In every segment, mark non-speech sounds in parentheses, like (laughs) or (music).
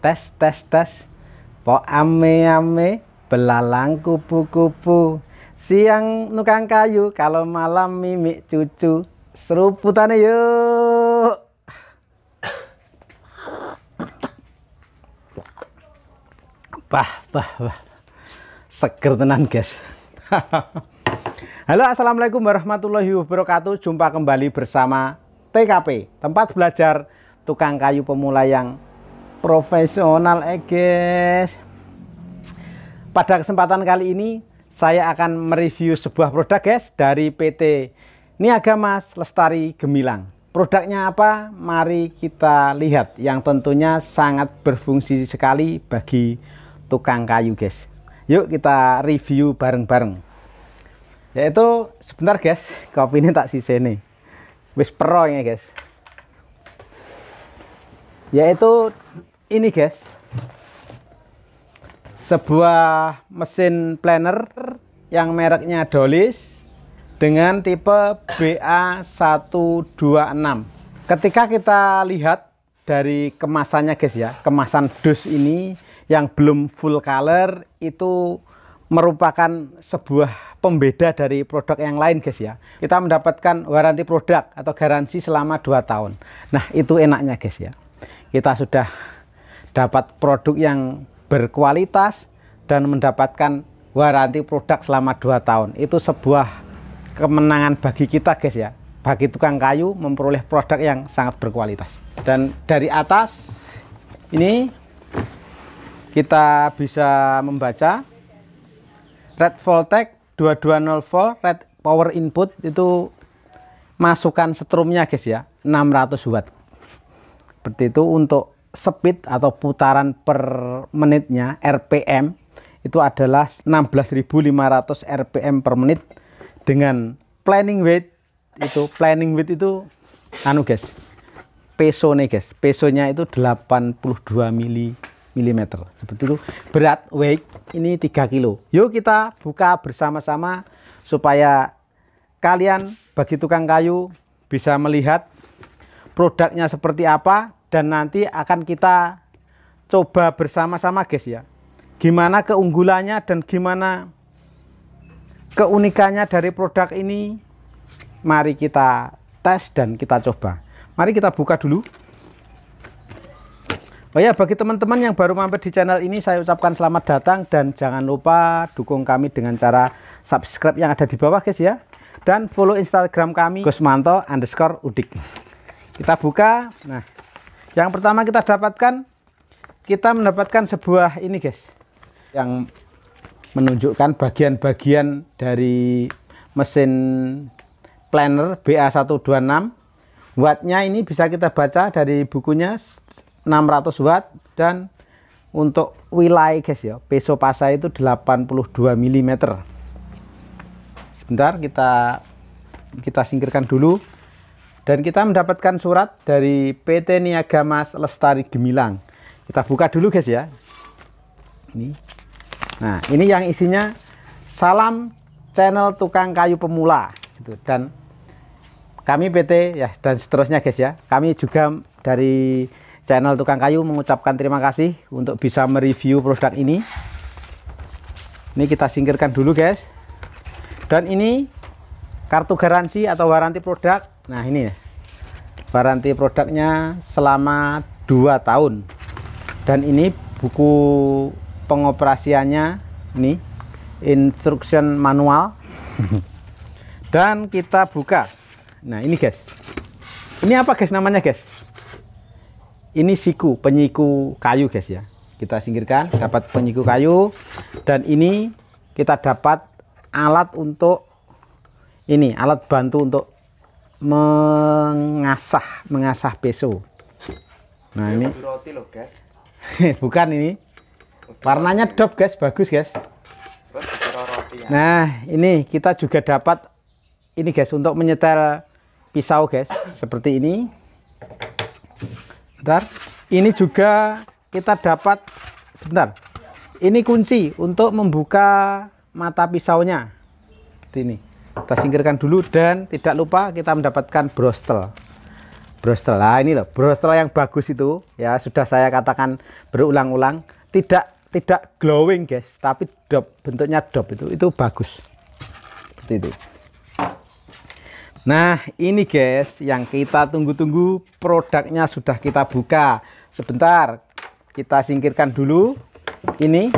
tes tes tes po ame ame belalang kupu-kupu siang nukang kayu kalau malam mimik cucu seruputane yuk Bah, bah, bah. Seger tenan, guys. (laughs) Halo, Assalamualaikum warahmatullahi wabarakatuh. Jumpa kembali bersama TKP, tempat belajar tukang kayu pemula yang profesional, eh, guys. Pada kesempatan kali ini, saya akan mereview sebuah produk, guys, dari PT Niaga Mas Lestari Gemilang. Produknya apa? Mari kita lihat yang tentunya sangat berfungsi sekali bagi tukang kayu guys yuk kita review bareng-bareng yaitu sebentar guys kopi ini tak sisa nih wis pro ya guys yaitu ini guys sebuah mesin planner yang mereknya Dolis dengan tipe BA126 ketika kita lihat dari kemasannya guys ya kemasan dus ini yang belum full color itu merupakan sebuah pembeda dari produk yang lain guys ya kita mendapatkan waranti produk atau garansi selama 2 tahun nah itu enaknya guys ya kita sudah dapat produk yang berkualitas dan mendapatkan waranti produk selama 2 tahun itu sebuah kemenangan bagi kita guys ya bagi tukang kayu memperoleh produk yang sangat berkualitas. Dan dari atas ini kita bisa membaca red voltage 220 volt red power input itu masukan setrumnya guys ya 600 watt seperti itu untuk speed atau putaran per menitnya RPM itu adalah 16.500 RPM per menit dengan planning weight itu planning width itu anu guys peso nih guys pesonya itu 82 mili milimeter seperti itu berat weight ini 3 kilo yuk kita buka bersama-sama supaya kalian bagi tukang kayu bisa melihat produknya seperti apa dan nanti akan kita coba bersama-sama guys ya gimana keunggulannya dan gimana keunikannya dari produk ini mari kita tes dan kita coba. Mari kita buka dulu. Oh ya, bagi teman-teman yang baru mampir di channel ini, saya ucapkan selamat datang dan jangan lupa dukung kami dengan cara subscribe yang ada di bawah guys ya. Dan follow Instagram kami, Gusmanto underscore udik. Kita buka. Nah, yang pertama kita dapatkan, kita mendapatkan sebuah ini guys. Yang menunjukkan bagian-bagian dari mesin planner BA126 wattnya ini bisa kita baca dari bukunya 600 watt dan untuk wilayah guys ya peso pasa itu 82 mm sebentar kita kita singkirkan dulu dan kita mendapatkan surat dari PT Niaga Mas Lestari Gemilang kita buka dulu guys ya ini nah ini yang isinya salam channel tukang kayu pemula gitu dan kami PT ya dan seterusnya guys ya. Kami juga dari channel Tukang Kayu mengucapkan terima kasih untuk bisa mereview produk ini. Ini kita singkirkan dulu guys. Dan ini kartu garansi atau waranti produk. Nah, ini ya. Waranti produknya selama 2 tahun. Dan ini buku pengoperasiannya ini instruction manual. (laughs) Dan kita buka. Nah, ini guys. Ini apa guys namanya guys? Ini siku, penyiku kayu guys ya. Kita singkirkan, dapat penyiku kayu. Dan ini kita dapat alat untuk ini, alat bantu untuk mengasah, mengasah peso. Nah, ini roti (laughs) Bukan ini. Warnanya dop guys, bagus guys. Ya. Nah, ini kita juga dapat ini guys untuk menyetel pisau guys seperti ini bentar ini juga kita dapat sebentar ini kunci untuk membuka mata pisaunya seperti ini kita singkirkan dulu dan tidak lupa kita mendapatkan brostel brostel lah ini loh brostel yang bagus itu ya sudah saya katakan berulang-ulang tidak tidak glowing guys tapi dop bentuknya dop itu itu bagus seperti itu Nah ini guys yang kita tunggu-tunggu produknya sudah kita buka Sebentar kita singkirkan dulu ini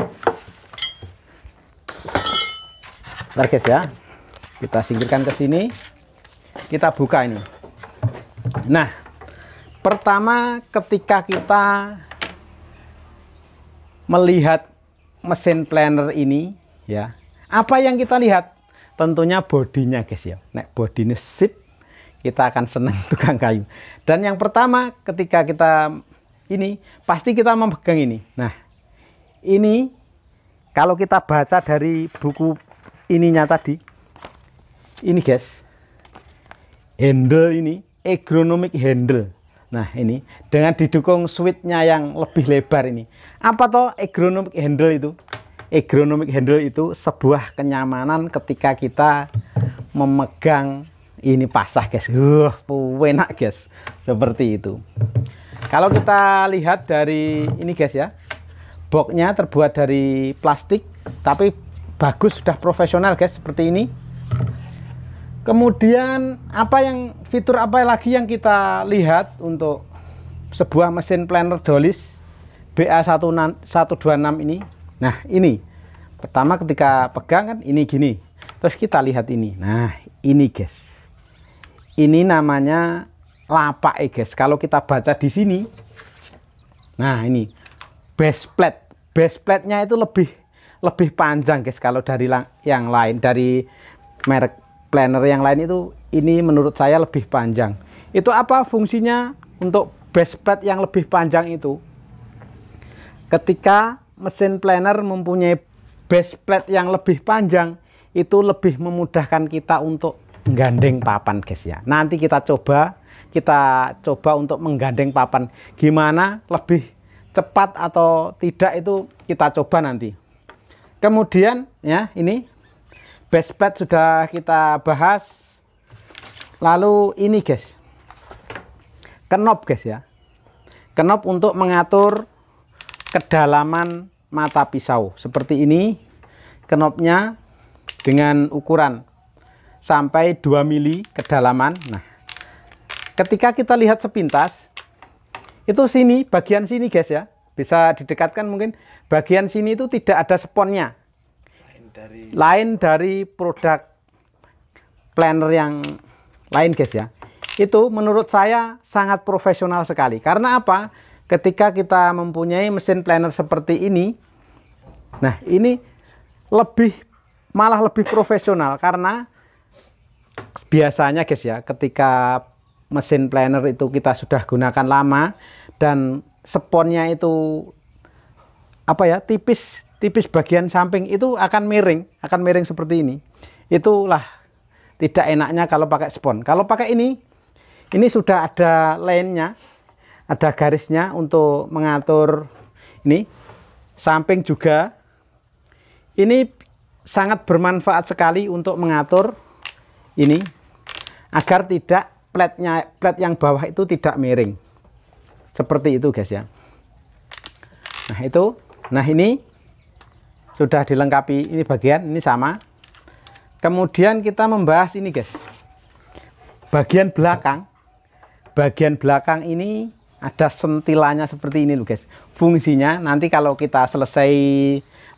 Bentar guys ya kita singkirkan ke sini kita buka ini Nah pertama ketika kita melihat mesin planner ini ya apa yang kita lihat tentunya bodinya guys ya nek bodinya sip kita akan senang (laughs) tukang kayu dan yang pertama ketika kita ini pasti kita memegang ini nah ini kalau kita baca dari buku ininya tadi ini guys handle ini agronomic handle nah ini dengan didukung switchnya yang lebih lebar ini apa toh agronomic handle itu ergonomic handle itu sebuah kenyamanan ketika kita memegang ini pasah guys uh enak guys seperti itu kalau kita lihat dari ini guys ya boxnya terbuat dari plastik tapi bagus sudah profesional guys seperti ini kemudian apa yang fitur apa lagi yang kita lihat untuk sebuah mesin planer dolis BA126 ini Nah, ini. Pertama ketika pegang kan ini gini. Terus kita lihat ini. Nah, ini guys. Ini namanya lapak eh guys. Kalau kita baca di sini. Nah, ini base plate. Base plate-nya itu lebih lebih panjang guys kalau dari yang lain dari merek planner yang lain itu ini menurut saya lebih panjang itu apa fungsinya untuk base plate yang lebih panjang itu ketika mesin planer mempunyai base plate yang lebih panjang itu lebih memudahkan kita untuk menggandeng papan guys ya nanti kita coba kita coba untuk menggandeng papan gimana lebih cepat atau tidak itu kita coba nanti kemudian ya ini base plate sudah kita bahas lalu ini guys kenop, guys ya kenop untuk mengatur kedalaman mata pisau seperti ini kenopnya dengan ukuran sampai 2 mili kedalaman nah ketika kita lihat sepintas itu sini bagian sini guys ya bisa didekatkan mungkin bagian sini itu tidak ada sponnya lain dari, lain dari produk planner yang lain guys ya itu menurut saya sangat profesional sekali karena apa ketika kita mempunyai mesin planner seperti ini nah ini lebih malah lebih profesional karena biasanya guys ya ketika mesin planner itu kita sudah gunakan lama dan sponnya itu apa ya tipis tipis bagian samping itu akan miring akan miring seperti ini itulah tidak enaknya kalau pakai spon kalau pakai ini ini sudah ada lainnya ada garisnya untuk mengatur ini samping juga ini sangat bermanfaat sekali untuk mengatur ini agar tidak platnya plat yang bawah itu tidak miring seperti itu guys ya nah itu nah ini sudah dilengkapi ini bagian ini sama kemudian kita membahas ini guys bagian belakang bagian belakang ini ada sentilanya seperti ini loh guys fungsinya nanti kalau kita selesai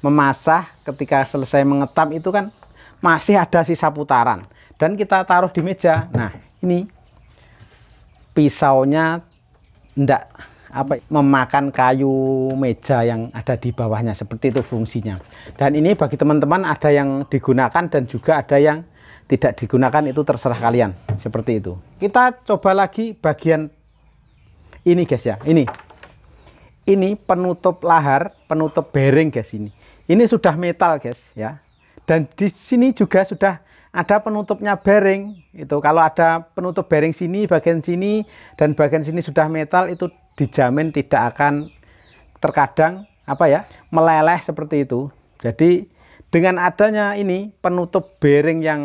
memasak, ketika selesai mengetam itu kan masih ada sisa putaran dan kita taruh di meja nah ini pisaunya tidak apa memakan kayu meja yang ada di bawahnya seperti itu fungsinya dan ini bagi teman-teman ada yang digunakan dan juga ada yang tidak digunakan itu terserah kalian seperti itu kita coba lagi bagian ini guys ya ini ini penutup lahar penutup bearing guys ini ini sudah metal guys ya dan di sini juga sudah ada penutupnya bearing itu kalau ada penutup bearing sini bagian sini dan bagian sini sudah metal itu dijamin tidak akan terkadang apa ya meleleh seperti itu jadi dengan adanya ini penutup bearing yang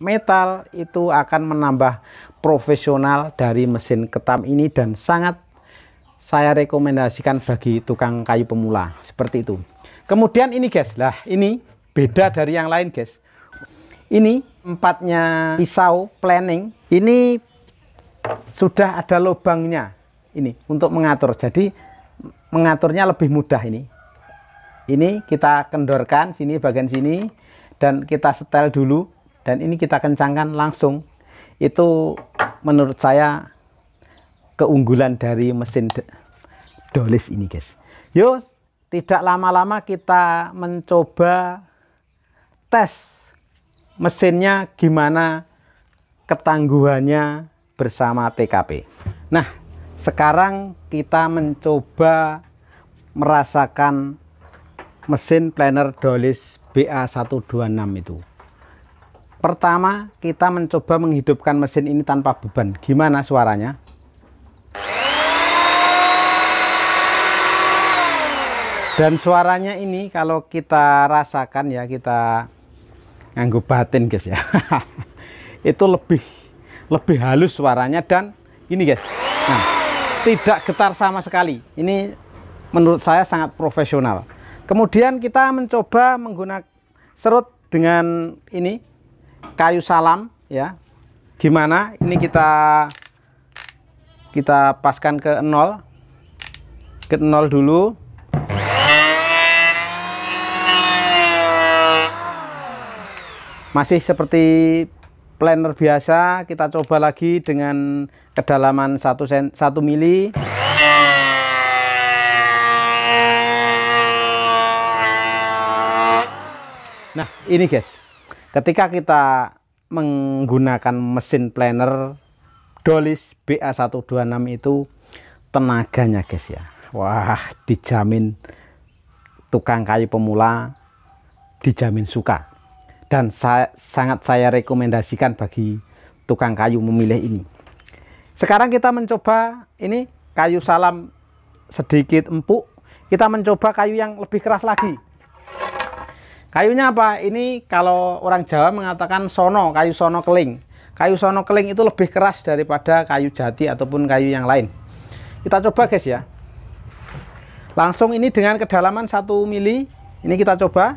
metal itu akan menambah profesional dari mesin ketam ini dan sangat saya rekomendasikan bagi tukang kayu pemula seperti itu kemudian ini guys lah ini beda dari yang lain guys ini empatnya pisau planning ini sudah ada lubangnya ini untuk mengatur jadi mengaturnya lebih mudah ini ini kita kendorkan sini bagian sini dan kita setel dulu dan ini kita kencangkan langsung itu menurut saya keunggulan dari mesin dolis ini guys yuk tidak lama-lama kita mencoba tes mesinnya gimana ketangguhannya bersama TKP nah sekarang kita mencoba merasakan mesin planer Dolis BA126 itu. Pertama, kita mencoba menghidupkan mesin ini tanpa beban. Gimana suaranya? Dan suaranya ini kalau kita rasakan ya, kita nganggup batin guys ya. (laughs) itu lebih lebih halus suaranya dan ini guys. Nah, tidak getar sama sekali. Ini menurut saya sangat profesional kemudian kita mencoba menggunakan serut dengan ini kayu salam ya gimana ini kita kita paskan ke nol ke nol dulu masih seperti planner biasa kita coba lagi dengan kedalaman 1 sen, 1 mili Nah, ini guys. Ketika kita menggunakan mesin planer Dolis BA126 itu tenaganya guys ya. Wah, dijamin tukang kayu pemula dijamin suka. Dan saya, sangat saya rekomendasikan bagi tukang kayu memilih ini. Sekarang kita mencoba ini kayu salam sedikit empuk. Kita mencoba kayu yang lebih keras lagi. Kayunya apa? Ini kalau orang Jawa mengatakan sono, kayu sono keling. Kayu sono keling itu lebih keras daripada kayu jati ataupun kayu yang lain. Kita coba guys ya. Langsung ini dengan kedalaman 1 mili. Ini kita coba.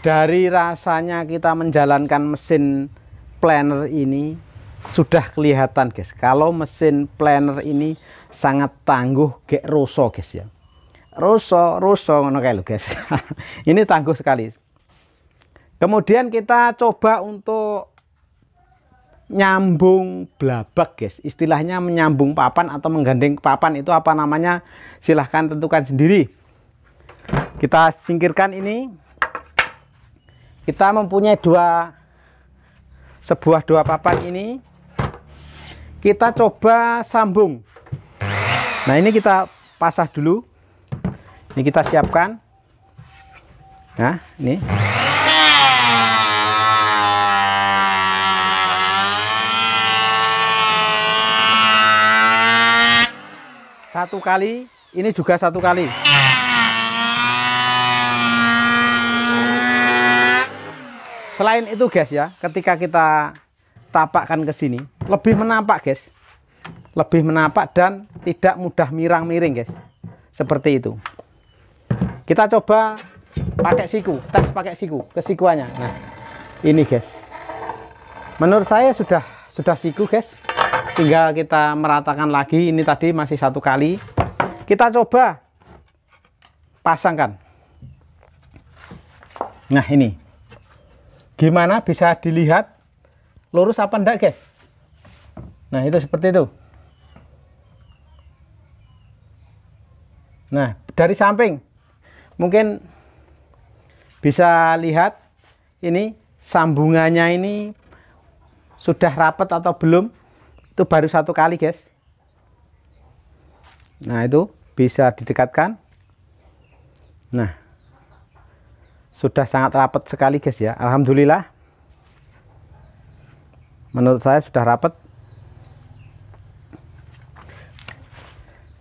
dari rasanya kita menjalankan mesin planer ini sudah kelihatan guys kalau mesin planer ini sangat tangguh gek rosso guys ya rosso rosso menurut kayak lo guys (laughs) ini tangguh sekali kemudian kita coba untuk nyambung blabak guys istilahnya menyambung papan atau menggandeng papan itu apa namanya silahkan tentukan sendiri kita singkirkan ini kita mempunyai dua sebuah dua papan ini kita coba sambung nah ini kita pasah dulu ini kita siapkan nah ini satu kali ini juga satu kali selain itu guys ya ketika kita tapakkan ke sini lebih menampak, guys lebih menampak dan tidak mudah mirang-miring guys seperti itu kita coba pakai siku tes pakai siku kesikuannya nah ini guys menurut saya sudah sudah siku guys tinggal kita meratakan lagi ini tadi masih satu kali kita coba pasangkan nah ini gimana bisa dilihat lurus apa enggak guys Nah, itu seperti itu. Nah, dari samping mungkin bisa lihat ini sambungannya ini sudah rapat atau belum. Itu baru satu kali, guys. Nah, itu bisa didekatkan. Nah, sudah sangat rapat sekali, guys ya. Alhamdulillah. Menurut saya sudah rapat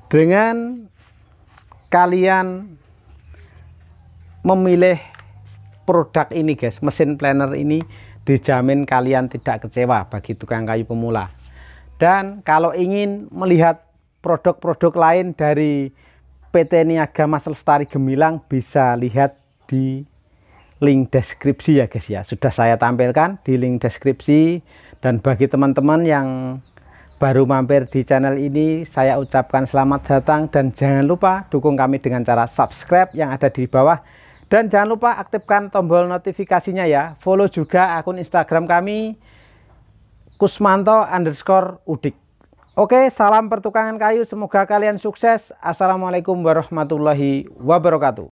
dengan kalian memilih produk ini guys mesin planner ini dijamin kalian tidak kecewa bagi tukang kayu pemula dan kalau ingin melihat produk-produk lain dari PT Niaga Mas Lestari Gemilang bisa lihat di link deskripsi ya guys ya sudah saya tampilkan di link deskripsi dan bagi teman-teman yang baru mampir di channel ini, saya ucapkan selamat datang dan jangan lupa dukung kami dengan cara subscribe yang ada di bawah. Dan jangan lupa aktifkan tombol notifikasinya ya. Follow juga akun Instagram kami, kusmanto underscore udik. Oke, salam pertukangan kayu. Semoga kalian sukses. Assalamualaikum warahmatullahi wabarakatuh.